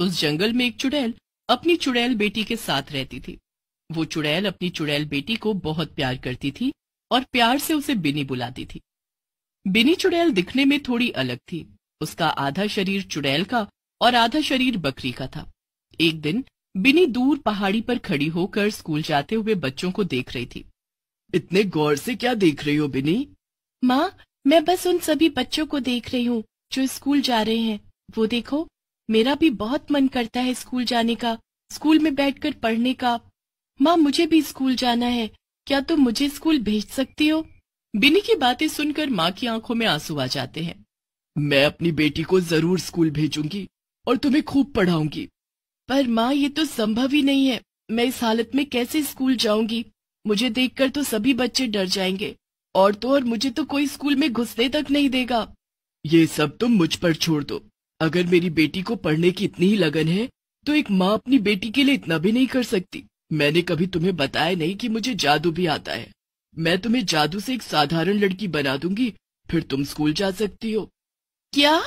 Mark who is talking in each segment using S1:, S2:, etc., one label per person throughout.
S1: उस जंगल में एक चुड़ैल अपनी चुड़ैल बेटी के साथ रहती थी वो चुड़ैल अपनी चुड़ैल बेटी को बहुत प्यार करती थी और प्यार से उसे बिनी बुलाती थी बिनी चुड़ैल दिखने में थोड़ी अलग थी उसका आधा शरीर चुड़ैल का और आधा शरीर बकरी का था एक दिन बिनी दूर पहाड़ी पर खड़ी होकर स्कूल जाते हुए बच्चों को देख रही थी इतने गौर से क्या देख रही हो बिनी माँ मैं बस उन सभी बच्चों को देख रही हूँ जो स्कूल जा रहे हैं वो देखो मेरा भी बहुत मन करता है स्कूल जाने का स्कूल में बैठकर पढ़ने का माँ मुझे भी स्कूल जाना है क्या तुम तो मुझे स्कूल भेज सकती हो बिनी की बातें सुनकर माँ की आंखों में आंसू आ जाते हैं मैं अपनी बेटी को जरूर स्कूल भेजूंगी और तुम्हें खूब पढ़ाऊंगी पर माँ ये तो संभव ही नहीं है मैं इस हालत में कैसे स्कूल जाऊंगी मुझे देखकर तो सभी बच्चे डर जाएंगे और तो और मुझे तो कोई स्कूल में घुसने तक नहीं देगा ये सब तुम मुझ पर छोड़ दो अगर मेरी बेटी को पढ़ने की इतनी ही लगन है तो एक माँ अपनी बेटी के लिए इतना भी नहीं कर सकती मैंने कभी तुम्हें बताया नहीं कि मुझे जादू भी आता है मैं तुम्हें जादू से एक साधारण लड़की बना दूंगी फिर तुम स्कूल जा सकती हो क्या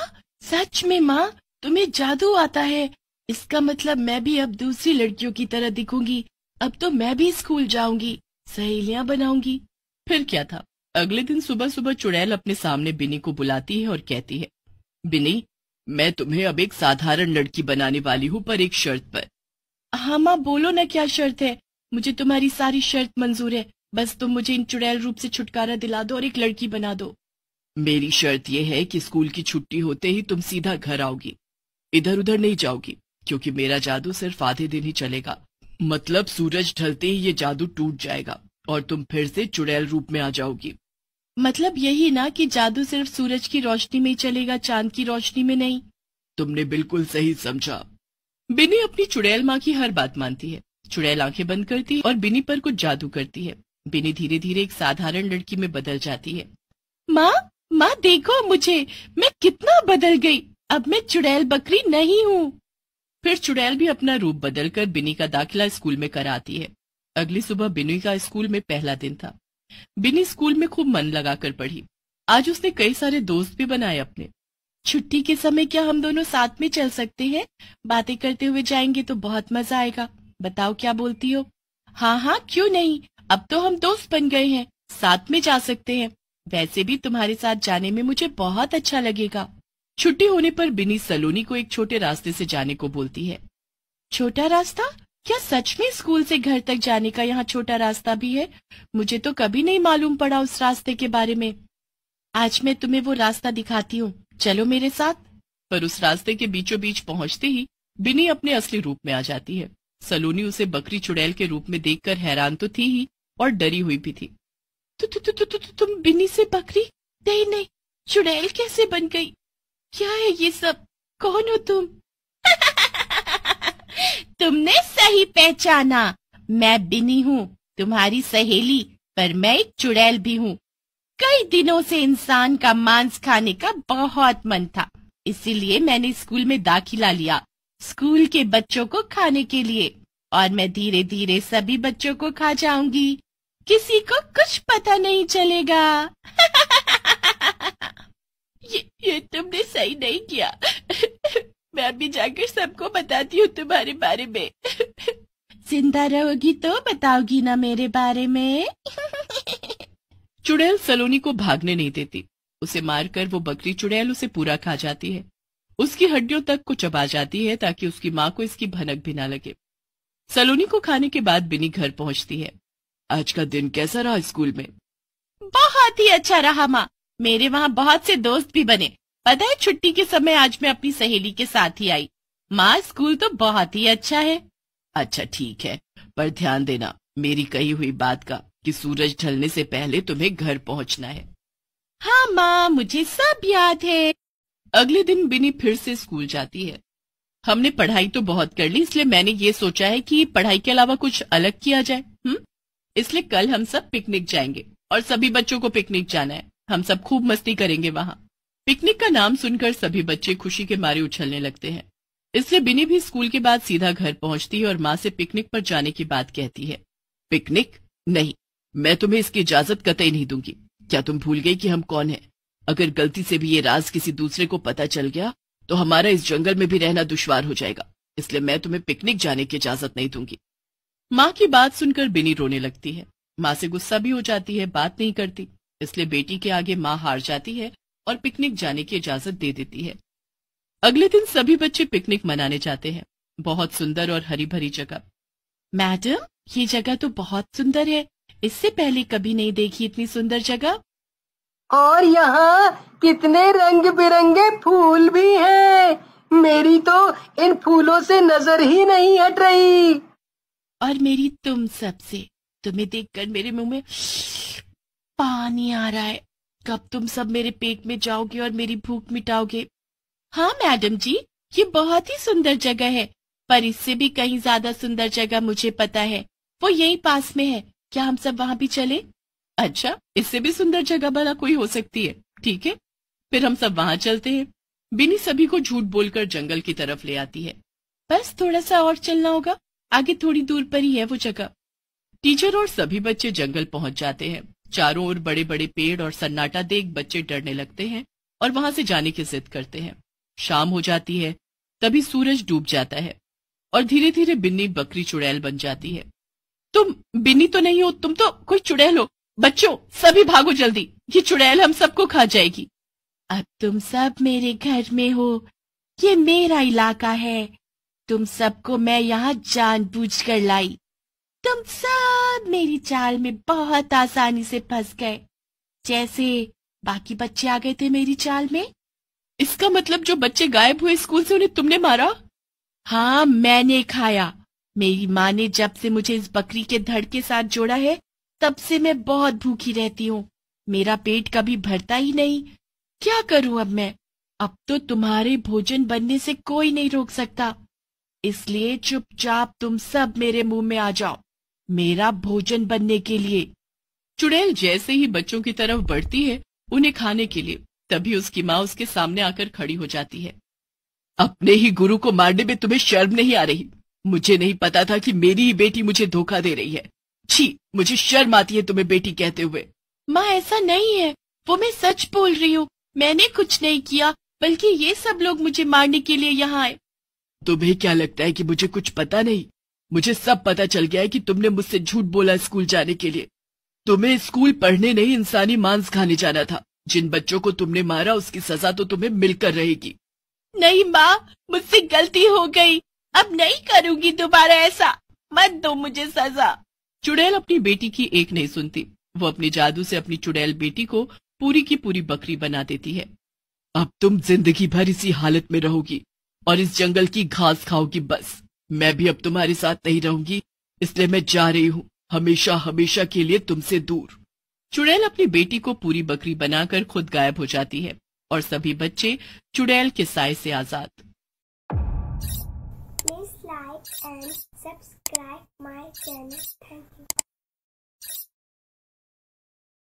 S1: सच में माँ तुम्हें जादू आता है इसका मतलब मैं भी अब दूसरी लड़कियों की तरह दिखूंगी अब तो मैं भी स्कूल जाऊंगी सहेलियाँ बनाऊंगी फिर क्या था अगले दिन सुबह सुबह चुड़ैल अपने सामने बिनी को बुलाती है और कहती है बिनी मैं तुम्हें अब एक साधारण लड़की बनाने वाली हूँ पर एक शर्त पर हाँ माँ बोलो ना क्या शर्त है मुझे तुम्हारी सारी शर्त मंजूर है बस तुम मुझे इन चुड़ैल रूप से छुटकारा दिला दो और एक लड़की बना दो मेरी शर्त यह है कि स्कूल की छुट्टी होते ही तुम सीधा घर आओगी इधर उधर नहीं जाओगी क्योंकि मेरा जादू सिर्फ आधे दिन ही चलेगा मतलब सूरज ढलते ही ये जादू टूट जाएगा और तुम फिर से चुड़ैल रूप में आ जाओगी मतलब यही ना कि जादू सिर्फ सूरज की रोशनी में ही चलेगा चांद की रोशनी में नहीं तुमने बिल्कुल सही समझा बिनी अपनी चुड़ैल माँ की हर बात मानती है चुड़ैल आंखें बंद करती है और बिनी पर कुछ जादू करती है बिनी धीरे धीरे एक साधारण लड़की में बदल जाती है माँ माँ देखो मुझे मैं कितना बदल गई अब मैं चुड़ैल बकरी नहीं हूँ फिर चुड़ैल भी अपना रूप बदलकर बिनी का दाखिला स्कूल में कराती है अगली सुबह बिनी का स्कूल में पहला दिन था बिनी स्कूल में खूब मन लगाकर पढ़ी आज उसने कई सारे दोस्त भी बनाए अपने छुट्टी के समय क्या हम दोनों साथ में चल सकते हैं बातें करते हुए जाएंगे तो बहुत मजा आएगा बताओ क्या बोलती हो हाँ हाँ क्यों नहीं अब तो हम दोस्त बन गए हैं साथ में जा सकते हैं वैसे भी तुम्हारे साथ जाने में मुझे बहुत अच्छा लगेगा छुट्टी होने पर बिनी सलोनी को एक छोटे रास्ते से जाने को बोलती है छोटा रास्ता क्या सच में स्कूल से घर तक जाने का यहाँ छोटा रास्ता भी है मुझे तो कभी नहीं मालूम पड़ा उस रास्ते के बारे में आज मैं तुम्हें वो रास्ता दिखाती हूँ चलो मेरे साथ पर उस रास्ते के बीचों बीच पहुँचते ही बिनी अपने असली रूप में आ जाती है सलोनी उसे बकरी चुड़ैल के रूप में देखकर हैरान तो थी ही और डरी हुई भी थी तु, तु, तु, तु, तु, तु, तुम बिनी से बकरी नहीं नहीं चुड़ैल कैसे बन गई क्या है ये सब कौन हो तुम तुमने सही पहचाना मैं बिनी हूँ तुम्हारी सहेली पर मैं एक चुड़ैल भी हूँ कई दिनों से इंसान का मांस खाने का बहुत मन था इसीलिए मैंने स्कूल में दाखिला लिया स्कूल के बच्चों को खाने के लिए और मैं धीरे धीरे सभी बच्चों को खा जाऊंगी किसी को कुछ पता नहीं चलेगा ये, ये तुमने सही नहीं किया मैं अभी जाकर सबको बताती हूँ तुम्हारे बारे में जिंदा रहोगी तो बताओगी ना मेरे बारे में चुड़ैल सलोनी को भागने नहीं देती उसे मारकर वो बकरी चुड़ैल उसे पूरा खा जाती है उसकी हड्डियों तक को चबा जाती है ताकि उसकी माँ को इसकी भनक भी ना लगे सलोनी को खाने के बाद बिनी घर पहुँचती है आज का दिन कैसा रहा स्कूल में बहुत ही अच्छा रहा माँ मेरे वहाँ बहुत से दोस्त भी बने पता है छुट्टी के समय आज मैं अपनी सहेली के साथ ही आई माँ स्कूल तो बहुत ही अच्छा है अच्छा ठीक है पर ध्यान देना मेरी कही हुई बात का कि सूरज ढलने से पहले तुम्हें घर पहुँचना है हाँ माँ मुझे सब याद है अगले दिन बिनी फिर से स्कूल जाती है हमने पढ़ाई तो बहुत कर ली इसलिए मैंने ये सोचा है कि पढ़ाई के अलावा कुछ अलग किया जाए हम्म इसलिए कल हम सब पिकनिक जाएंगे और सभी बच्चों को पिकनिक जाना है हम सब खूब मस्ती करेंगे वहाँ पिकनिक का नाम सुनकर सभी बच्चे खुशी के मारे उछलने लगते हैं इसलिए बिनी भी स्कूल के बाद सीधा घर पहुंचती है और माँ से पिकनिक पर जाने की बात कहती है पिकनिक नहीं मैं तुम्हें इसकी इजाजत कतई नहीं दूंगी क्या तुम भूल गई कि हम कौन हैं अगर गलती से भी ये राज किसी दूसरे को पता चल गया तो हमारा इस जंगल में भी रहना दुश्वार हो जाएगा इसलिए मैं तुम्हें पिकनिक जाने की इजाजत नहीं दूंगी माँ की बात सुनकर बिनी रोने लगती है माँ से गुस्सा भी हो जाती है बात नहीं करती इसलिए बेटी के आगे माँ हार जाती है और पिकनिक जाने की इजाजत दे देती है अगले दिन सभी बच्चे पिकनिक मनाने जाते हैं बहुत सुंदर और हरी भरी जगह मैडम ये जगह तो बहुत सुंदर है इससे पहले कभी नहीं देखी इतनी सुंदर जगह और यहाँ कितने रंग बिरंगे फूल भी हैं। मेरी तो इन फूलों से नजर ही नहीं हट रही और मेरी तुम सबसे तुम्हें देखकर मेरे मुंह में पानी आ रहा है कब तुम सब मेरे पेट में जाओगे और मेरी भूख मिटाओगे हाँ मैडम जी ये बहुत ही सुंदर जगह है पर इससे भी कहीं ज्यादा सुंदर जगह मुझे पता है वो यही पास में है क्या हम सब वहाँ भी चले अच्छा इससे भी सुंदर जगह भला कोई हो सकती है ठीक है फिर हम सब वहाँ चलते हैं बिनी सभी को झूठ बोलकर जंगल की तरफ ले आती है बस थोड़ा सा और चलना होगा आगे थोड़ी दूर पर ही है वो जगह टीचर और सभी बच्चे जंगल पहुंच जाते हैं चारों ओर बड़े बड़े पेड़ और सन्नाटा देख बच्चे डरने लगते हैं और वहां से जाने की जिद करते हैं शाम हो जाती है तभी सूरज डूब जाता है और धीरे धीरे बिन्नी बकरी चुड़ैल बन जाती है तुम बिन्नी तो नहीं हो तुम तो कोई चुड़ैल हो बच्चों सभी भागो जल्दी ये चुड़ैल हम सबको खा जाएगी अब तुम सब मेरे घर में हो ये मेरा इलाका है तुम सबको मैं यहाँ बूझ कर लाई तुम सब मेरी चाल में बहुत आसानी से फंस गए जैसे बाकी बच्चे आ गए थे मेरी चाल में इसका मतलब जो बच्चे गायब हुए स्कूल से उन्हें तुमने मारा हाँ मैंने खाया मेरी माँ ने जब से मुझे इस बकरी के धड़ के साथ जोड़ा है तब से मैं बहुत भूखी रहती हूँ मेरा पेट कभी भरता ही नहीं क्या करूँ अब मैं अब तो तुम्हारे भोजन बनने से कोई नहीं रोक सकता इसलिए चुपचाप तुम सब मेरे मुंह में आ जाओ मेरा भोजन बनने के लिए चुड़ैल जैसे ही बच्चों की तरफ बढ़ती है उन्हें खाने के लिए तभी उसकी माँ उसके सामने आकर खड़ी हो जाती है अपने ही गुरु को मारने में तुम्हें शर्म नहीं आ रही मुझे नहीं पता था कि मेरी ही बेटी मुझे धोखा दे रही है छी मुझे शर्म आती है तुम्हें बेटी कहते हुए माँ ऐसा नहीं है वो मैं सच बोल रही हूँ मैंने कुछ नहीं किया बल्कि ये सब लोग मुझे मारने के लिए यहाँ आए तुम्हें क्या लगता है कि मुझे कुछ पता नहीं मुझे सब पता चल गया है कि तुमने मुझसे झूठ बोला स्कूल जाने के लिए तुम्हें स्कूल पढ़ने नहीं इंसानी मांस खाने जाना था जिन बच्चों को तुमने मारा उसकी सजा तो तुम्हें मिलकर रहेगी नहीं माँ मुझसे गलती हो गई अब नहीं करूँगी दोबारा ऐसा मत दो मुझे सजा चुड़ैल अपनी बेटी की एक नहीं सुनती वो अपने जादू से अपनी चुड़ैल बेटी को पूरी की पूरी बकरी बना देती है अब तुम जिंदगी भर इसी हालत में रहोगी और इस जंगल की घास खाओगी बस मैं भी अब तुम्हारे साथ नहीं रहूंगी इसलिए मैं जा रही हूँ हमेशा हमेशा के लिए तुमसे दूर चुड़ैल अपनी बेटी को पूरी बकरी बनाकर खुद गायब हो जाती है और सभी बच्चे चुड़ैल के साय से आजाद Please like and subscribe my channel. Thank you.